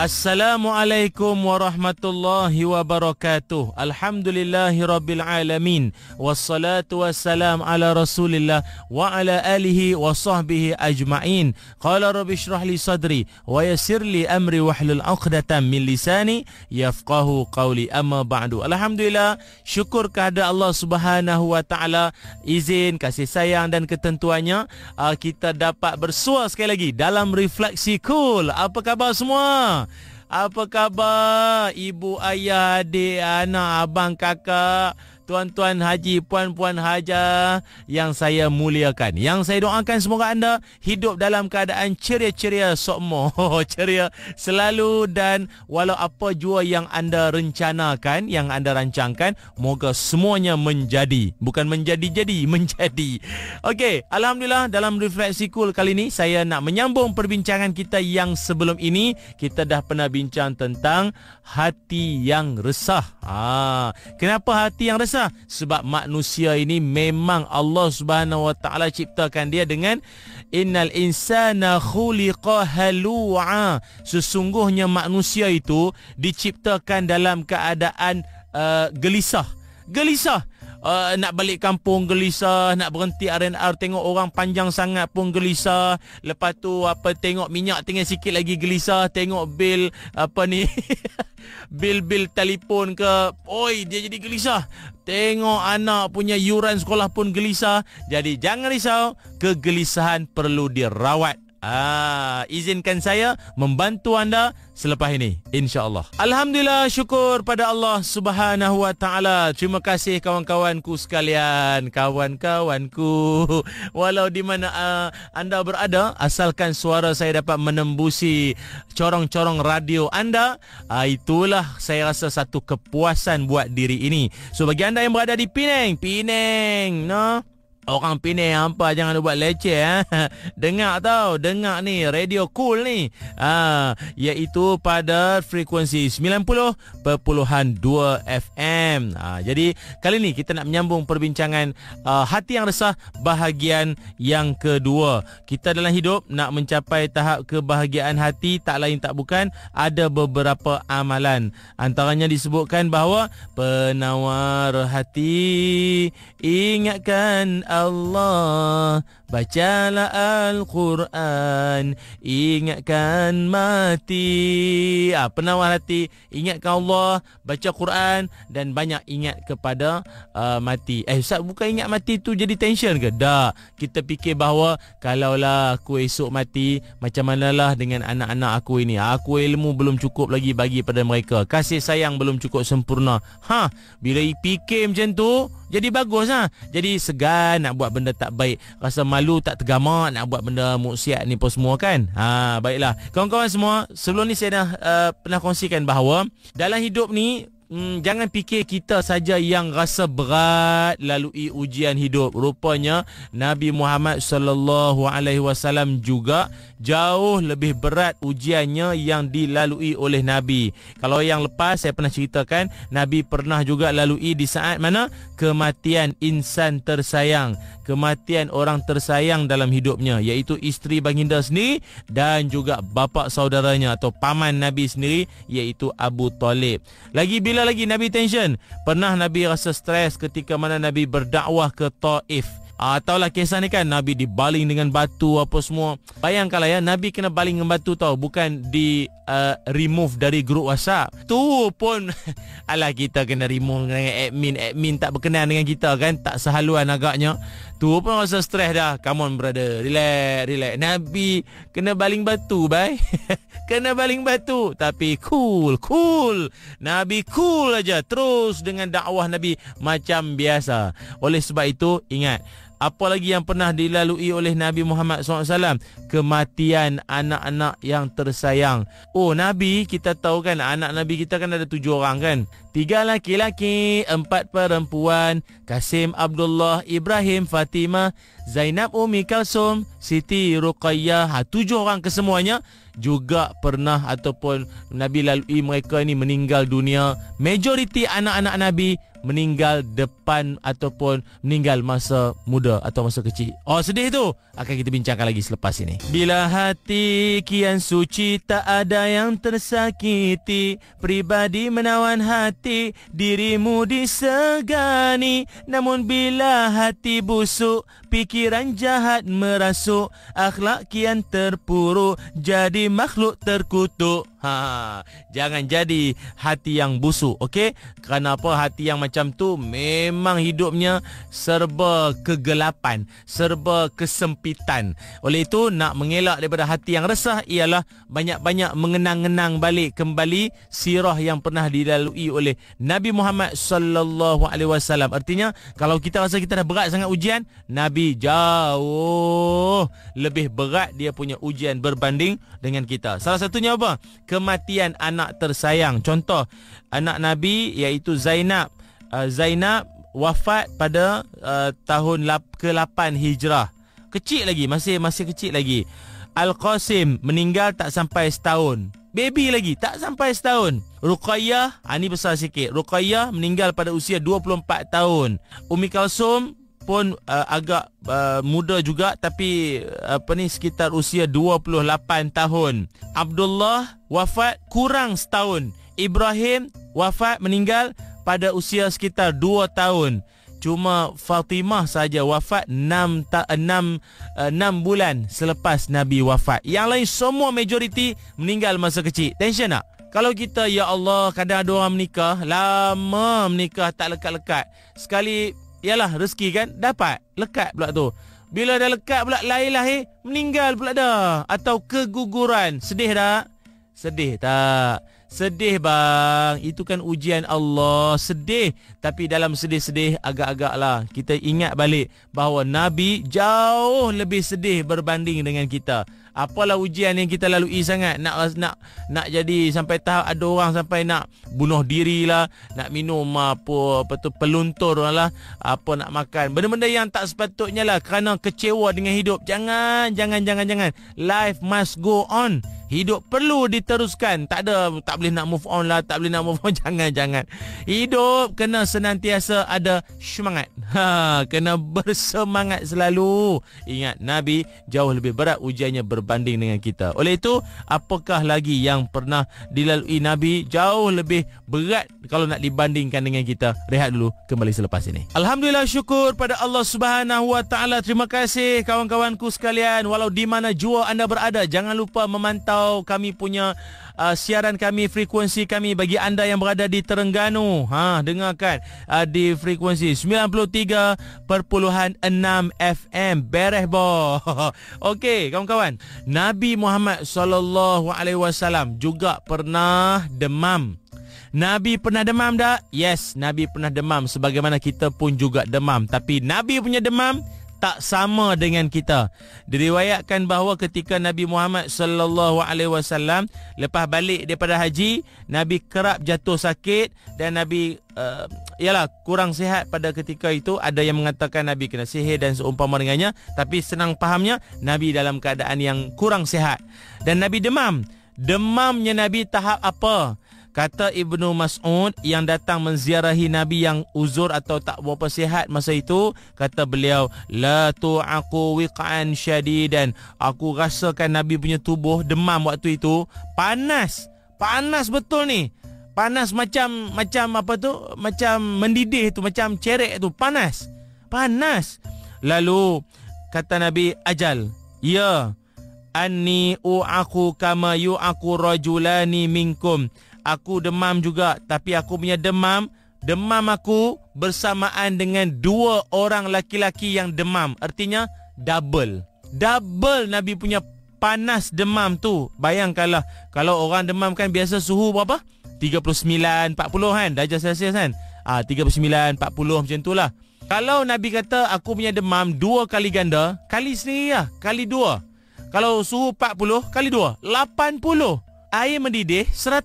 Assalamualaikum warahmatullahi wabarakatuh. Alhamdulillahillahi rabbil alamin wassalatu wassalam ala rasulillah wa ala alihi wa sahbihi ajmain. Qala rabbishrahli sadri wa yassirli amri wahlul 'uqdatam min lisani yafqahu qawli amma ba'du. Alhamdulillah, syukur kehadrat Allah Subhanahu wa taala izin kasih sayang dan ketentuannya ah, kita dapat bersua sekali lagi dalam refleksi cool. Apa khabar semua? Apa khabar ibu, ayah, adik, anak, abang, kakak? tuan-tuan haji, puan-puan haja yang saya muliakan. Yang saya doakan semoga anda hidup dalam keadaan ceria-ceria sokmo. Ceria selalu dan walau apa jua yang anda rencanakan, yang anda rancangkan, moga semuanya menjadi. Bukan menjadi-jadi, menjadi. Okey, Alhamdulillah dalam refleksi cool kali ini, saya nak menyambung perbincangan kita yang sebelum ini. Kita dah pernah bincang tentang hati yang resah. Ah, kenapa hati yang resah? susah sebab manusia ini memang Allah Subhanahu wa taala ciptakan dia dengan innal insana khuliqa halu'a sesungguhnya manusia itu diciptakan dalam keadaan uh, gelisah gelisah uh, nak balik kampung gelisah, nak berhenti R&R tengok orang panjang sangat pun gelisah. Lepas tu apa tengok minyak tinggal sikit lagi gelisah, tengok bil apa ni? Bil-bil telefon ke, oi dia jadi gelisah. Tengok anak punya yuran sekolah pun gelisah. Jadi jangan risau, kegelisahan perlu dirawat. Ah, izinkan saya membantu anda selepas ini insya Allah. Alhamdulillah syukur pada Allah Subhanahu wa taala. Terima kasih kawan-kawanku sekalian, kawan-kawanku. Walau di mana uh, anda berada, asalkan suara saya dapat menembusi corong-corong radio anda, uh, itulah saya rasa satu kepuasan buat diri ini. So bagi anda yang berada di Pinang, Pinang, no. Orang Penang hampa jangan buat leceh eh. Dengar tau, dengar ni radio cool ni. Ah, iaitu pada frekuensi 90.2 FM. Ah, jadi kali ni kita nak menyambung perbincangan uh, hati yang resah bahagian yang kedua. Kita dalam hidup nak mencapai tahap kebahagiaan hati tak lain tak bukan ada beberapa amalan. Antaranya disebutkan bahawa penawar hati ingatkan Allah Bacalah Al-Quran Ingatkan mati ah, ha, Penawar hati Ingatkan Allah Baca Quran Dan banyak ingat kepada uh, mati Eh Ustaz bukan ingat mati tu jadi tension ke? Tak Kita fikir bahawa Kalaulah aku esok mati Macam mana lah dengan anak-anak aku ini ah, Aku ilmu belum cukup lagi bagi pada mereka Kasih sayang belum cukup sempurna Ha Bila fikir macam tu Jadi bagus ha? Jadi segan nak buat benda tak baik Rasa malu malu tak tergamak nak buat benda muksiat ni pun semua kan. Ha baiklah. Kawan-kawan semua, sebelum ni saya dah uh, pernah kongsikan bahawa dalam hidup ni Hmm, jangan fikir kita saja yang rasa berat lalui ujian hidup. Rupanya Nabi Muhammad sallallahu alaihi wasallam juga jauh lebih berat ujiannya yang dilalui oleh Nabi. Kalau yang lepas saya pernah ceritakan Nabi pernah juga lalui di saat mana? kematian insan tersayang kematian orang tersayang dalam hidupnya iaitu isteri baginda sendiri dan juga bapa saudaranya atau paman Nabi sendiri iaitu Abu Talib. Lagi bila lagi Nabi tension? Pernah Nabi rasa stres ketika mana Nabi berdakwah ke Taif? Atau ah, lah kisah ni kan Nabi dibaling dengan batu apa semua Bayangkanlah ya Nabi kena baling dengan batu tau Bukan di uh, remove dari grup WhatsApp Tu pun Alah kita kena remove dengan admin Admin tak berkenan dengan kita kan Tak sehaluan agaknya Tu pun rasa stres dah Come on brother Relax, relax Nabi kena baling batu bye Kena baling batu Tapi cool, cool Nabi cool aja Terus dengan dakwah Nabi Macam biasa Oleh sebab itu ingat apa lagi yang pernah dilalui oleh Nabi Muhammad SAW kematian anak-anak yang tersayang. Oh, Nabi, kita tahu kan anak Nabi kita kan ada tujuh orang kan? Tiga laki-laki, empat perempuan, Kasim Abdullah, Ibrahim, Fatimah, Zainab Umi Kalsum, Siti Ruqayyah, ha, tujuh orang kesemuanya juga pernah ataupun Nabi lalui mereka ini meninggal dunia. Majoriti anak-anak Nabi meninggal depan ataupun meninggal masa muda atau masa kecil. Oh sedih itu. Akan kita bincangkan lagi selepas ini. Bila hati kian suci tak ada yang tersakiti Pribadi menawan hati dirimu disegani Namun bila hati busuk pikiran jahat merasuk Akhlak kian terpuru, jadi makhluk terkutuk ha, Jangan jadi hati yang busuk okay? Kenapa hati yang macam tu memang hidupnya serba kegelapan Serba kesempitan Oleh itu nak nak mengelak daripada hati yang resah ialah banyak-banyak mengenang-enang balik kembali sirah yang pernah dilalui oleh Nabi Muhammad sallallahu alaihi wasallam. Artinya kalau kita rasa kita dah berat sangat ujian, Nabi jauh lebih berat dia punya ujian berbanding dengan kita. Salah satunya apa? Kematian anak tersayang. Contoh anak Nabi iaitu Zainab. Ah, Zainab wafat pada ah, tahun ke-8 Hijrah. Kecil lagi Masih masih kecil lagi Al-Qasim meninggal tak sampai setahun Baby lagi tak sampai setahun Ruqayyah ha, ah, Ini besar sikit Ruqayyah meninggal pada usia 24 tahun Umi Kalsum pun uh, agak uh, muda juga tapi apa ni sekitar usia 28 tahun. Abdullah wafat kurang setahun. Ibrahim wafat meninggal pada usia sekitar 2 tahun cuma Fatimah saja wafat 6 tak 6 6 bulan selepas Nabi wafat. Yang lain semua majoriti meninggal masa kecil. Tension tak? Kalau kita ya Allah kadang ada orang menikah lama menikah tak lekat-lekat. Sekali ialah rezeki kan dapat lekat pula tu. Bila dah lekat pula lain lahir meninggal pula dah atau keguguran. Sedih tak? Sedih tak? Sedih bang Itu kan ujian Allah Sedih Tapi dalam sedih-sedih Agak-agaklah Kita ingat balik Bahawa Nabi Jauh lebih sedih Berbanding dengan kita Apalah ujian yang kita lalui sangat Nak nak nak jadi Sampai tahap ada orang Sampai nak bunuh diri lah Nak minum apa, apa tu Peluntur lah Apa nak makan Benda-benda yang tak sepatutnya lah Kerana kecewa dengan hidup Jangan Jangan-jangan-jangan Life must go on Hidup perlu diteruskan. Tak ada tak boleh nak move on lah, tak boleh nak move on jangan jangan. Hidup kena senantiasa ada semangat. Ha, kena bersemangat selalu. Ingat Nabi jauh lebih berat ujiannya berbanding dengan kita. Oleh itu, apakah lagi yang pernah dilalui Nabi jauh lebih berat kalau nak dibandingkan dengan kita? Rehat dulu kembali selepas ini. Alhamdulillah syukur pada Allah Subhanahu Wa Taala. Terima kasih kawan-kawanku sekalian. Walau di mana jua anda berada, jangan lupa memantau atau kami punya uh, siaran kami frekuensi kami bagi anda yang berada di Terengganu ha dengarkan uh, di frekuensi 93.6 FM Bereh boh okey kawan-kawan Nabi Muhammad sallallahu alaihi wasallam juga pernah demam Nabi pernah demam tak? Yes, Nabi pernah demam sebagaimana kita pun juga demam. Tapi Nabi punya demam tak sama dengan kita. Diriwayatkan bahawa ketika Nabi Muhammad sallallahu alaihi wasallam lepas balik daripada haji, Nabi kerap jatuh sakit dan Nabi uh, ialah kurang sihat pada ketika itu. Ada yang mengatakan Nabi kena sihir dan seumpama dengannya, tapi senang fahamnya Nabi dalam keadaan yang kurang sihat. Dan Nabi demam. Demamnya Nabi tahap apa? Kata Ibnu Mas'ud yang datang menziarahi Nabi yang uzur atau tak berapa sihat masa itu, kata beliau, "La tu'aqu wiqan syadidan." Aku rasakan Nabi punya tubuh demam waktu itu, panas. Panas betul ni. Panas macam macam apa tu? Macam mendidih tu, macam cerek tu, panas. Panas. Lalu kata Nabi, "Ajal." Ya, anni u'aku kama yu'aku rajulani minkum aku demam juga tapi aku punya demam demam aku bersamaan dengan dua orang laki-laki yang demam artinya double double nabi punya panas demam tu bayangkanlah kalau orang demam kan biasa suhu berapa 39 40 kan darjah celsius kan ah ha, 39 40 macam itulah kalau nabi kata aku punya demam dua kali ganda kali sendiri lah kali dua kalau suhu 40 kali dua, 80 air mendidih 100.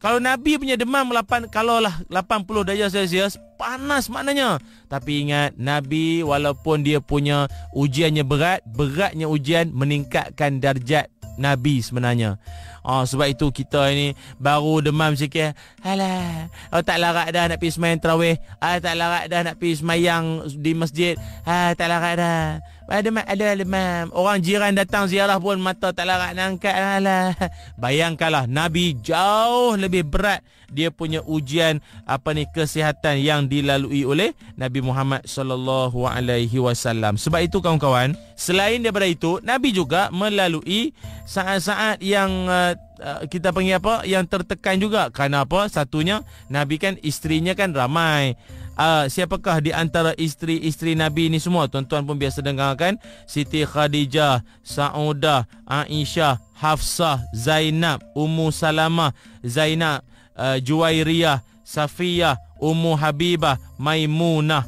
Kalau Nabi punya demam lapan, kalau lah 80 darjah Celsius panas maknanya. Tapi ingat Nabi walaupun dia punya ujiannya berat, beratnya ujian meningkatkan darjat Nabi sebenarnya. Oh, sebab itu kita ini baru demam sikit. Eh. Alah, oh, tak larat dah nak pergi semayang terawih. Ah, tak larat dah nak pergi semayang di masjid. Ah, tak larat dah. Ada ada demam. Orang jiran datang ziarah pun mata tak larat nak angkat. lah Bayangkanlah Nabi jauh lebih berat dia punya ujian apa ni kesihatan yang dilalui oleh Nabi Muhammad sallallahu alaihi wasallam. Sebab itu kawan-kawan, selain daripada itu, Nabi juga melalui saat-saat yang uh, kita panggil apa yang tertekan juga Kenapa? satunya nabi kan isterinya kan ramai uh, siapakah di antara isteri-isteri Nabi ini semua tuan-tuan pun biasa dengarkan Siti Khadijah, Saudah, Aisyah, Hafsah, Zainab, Ummu Salamah, Zainab, uh, Juwairiyah, Safiyah, Ummu Habibah, Maimunah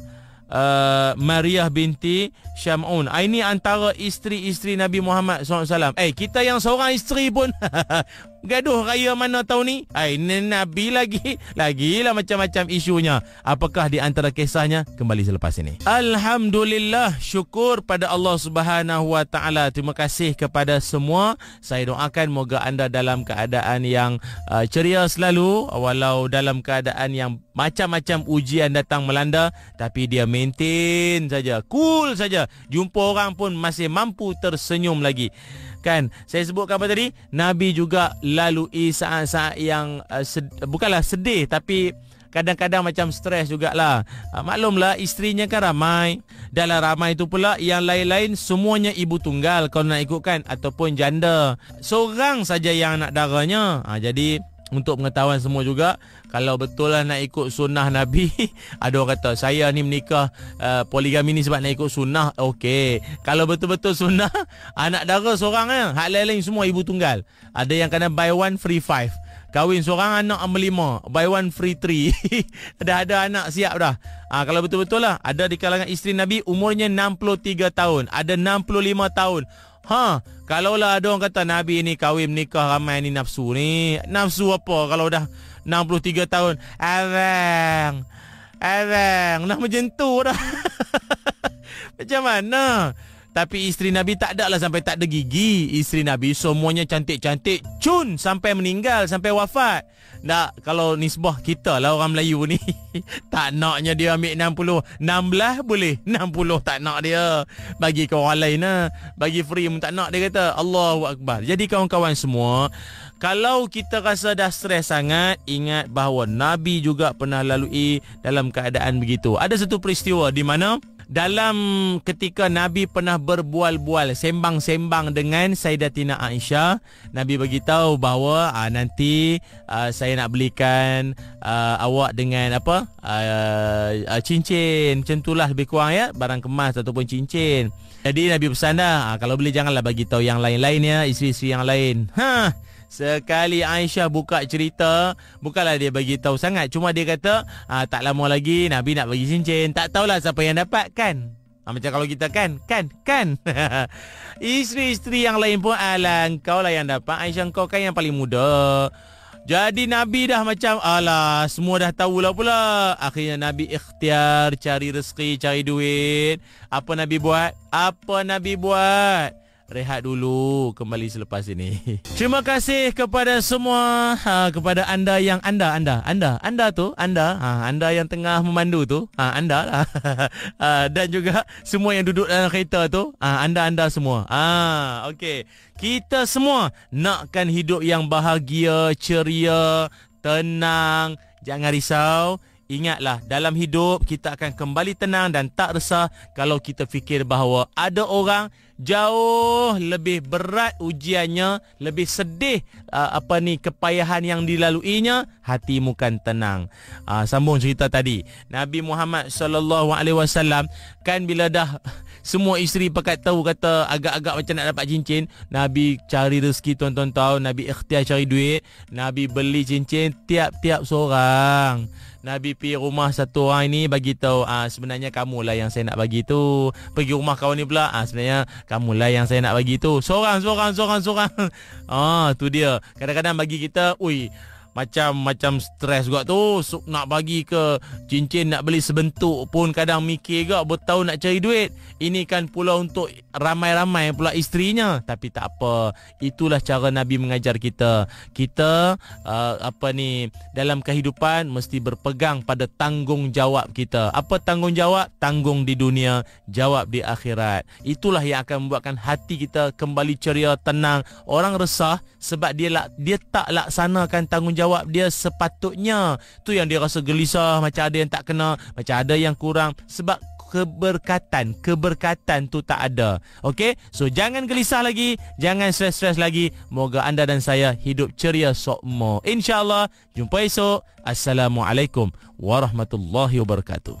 Uh, ah, Maria binti Syam'un Ini antara isteri-isteri Nabi Muhammad SAW Eh, kita yang seorang isteri pun Gaduh raya mana tahu ni? Ai, Nabi lagi. Lagilah macam-macam isunya. Apakah di antara kisahnya? Kembali selepas ini. Alhamdulillah. Syukur pada Allah Subhanahu Wa Taala. Terima kasih kepada semua. Saya doakan moga anda dalam keadaan yang uh, ceria selalu. Walau dalam keadaan yang macam-macam ujian datang melanda. Tapi dia maintain saja. Cool saja. Jumpa orang pun masih mampu tersenyum lagi. Kan Saya sebutkan apa tadi Nabi juga Lalui saat-saat yang uh, sed- Bukanlah sedih Tapi Kadang-kadang macam stres jugalah uh, Maklumlah Isterinya kan ramai Dalam ramai itu pula Yang lain-lain Semuanya ibu tunggal Kalau nak ikutkan Ataupun janda Seorang saja yang nak darahnya uh, Jadi untuk pengetahuan semua juga kalau betul lah nak ikut sunnah nabi ada orang kata saya ni menikah uh, poligami ni sebab nak ikut sunnah okey kalau betul-betul sunnah anak dara seorang kan? Ya, hak lain-lain semua ibu tunggal ada yang kena buy one free five kahwin seorang anak amal lima buy one free three dah ada anak siap dah ha, kalau betul-betul lah ada di kalangan isteri nabi umurnya 63 tahun ada 65 tahun Ha, kalau lah ada orang kata Nabi ni kahwin nikah ramai ni nafsu ni. Nafsu apa kalau dah 63 tahun? Abang. Abang, nak lah, macam dah. macam mana? Tapi isteri Nabi tak ada lah sampai tak ada gigi. Isteri Nabi semuanya cantik-cantik. Cun sampai meninggal, sampai wafat nak kalau nisbah kita lah orang Melayu ni tak naknya dia ambil 60 16 boleh 60 tak nak dia bagi ke orang lain lah bagi free pun tak nak dia kata Allahu Akbar jadi kawan-kawan semua kalau kita rasa dah stres sangat ingat bahawa Nabi juga pernah lalui dalam keadaan begitu ada satu peristiwa di mana dalam ketika Nabi pernah berbual-bual sembang-sembang dengan Sayyidatina Aisyah, Nabi bagi tahu bahawa uh, nanti uh, saya nak belikan uh, awak dengan apa? Uh, uh, cincin, centulah lebih kurang ya, barang kemas ataupun cincin. Jadi Nabi pesan dah, ha, kalau boleh janganlah bagi tahu yang lain-lain ya, isteri-isteri yang lain. Ha, sekali Aisyah buka cerita, bukanlah dia bagi tahu sangat, cuma dia kata, ha, tak lama lagi Nabi nak bagi cincin, tak tahulah siapa yang dapat kan. Ha, macam kalau kita kan, kan, kan. isteri-isteri yang lain pun, alang, kau lah yang dapat, Aisyah kau kan yang paling muda. Jadi Nabi dah macam alah semua dah tahu lah pula. Akhirnya Nabi ikhtiar cari rezeki, cari duit. Apa Nabi buat? Apa Nabi buat? rehat dulu kembali selepas ini. Terima kasih kepada semua ha, kepada anda yang anda anda anda anda tu anda ha, anda yang tengah memandu tu ha, anda lah ha, dan juga semua yang duduk dalam kereta tu ha, anda anda semua. Ah ha, okey kita semua nakkan hidup yang bahagia ceria tenang jangan risau ingatlah dalam hidup kita akan kembali tenang dan tak resah kalau kita fikir bahawa ada orang jauh lebih berat ujiannya, lebih sedih uh, apa ni kepayahan yang dilaluinya, hatimu kan tenang. Uh, sambung cerita tadi. Nabi Muhammad saw kan bila dah semua isteri pekat tahu kata agak-agak macam nak dapat cincin, Nabi cari rezeki tuan-tuan tahu, Nabi ikhtiar cari duit, Nabi beli cincin tiap-tiap seorang. -tiap Nabi pi rumah satu orang ni bagi tahu ah sebenarnya kamulah yang saya nak bagi tu. Pergi rumah kawan ni pula ah sebenarnya kamulah yang saya nak bagi tu. Seorang seorang seorang seorang. Ah tu dia. Kadang-kadang bagi kita, ui macam macam stres juga tu so, nak bagi ke cincin nak beli sebentuk pun kadang mikir juga bertahun nak cari duit ini kan pula untuk ramai-ramai pula isterinya tapi tak apa itulah cara nabi mengajar kita kita uh, apa ni dalam kehidupan mesti berpegang pada tanggungjawab kita apa tanggungjawab tanggung di dunia jawab di akhirat itulah yang akan membuatkan hati kita kembali ceria tenang orang resah sebab dia dia tak laksanakan tanggungjawab tanggungjawab dia sepatutnya. Tu yang dia rasa gelisah macam ada yang tak kena, macam ada yang kurang sebab keberkatan keberkatan tu tak ada okey so jangan gelisah lagi jangan stres-stres lagi moga anda dan saya hidup ceria semua. insyaallah jumpa esok assalamualaikum warahmatullahi wabarakatuh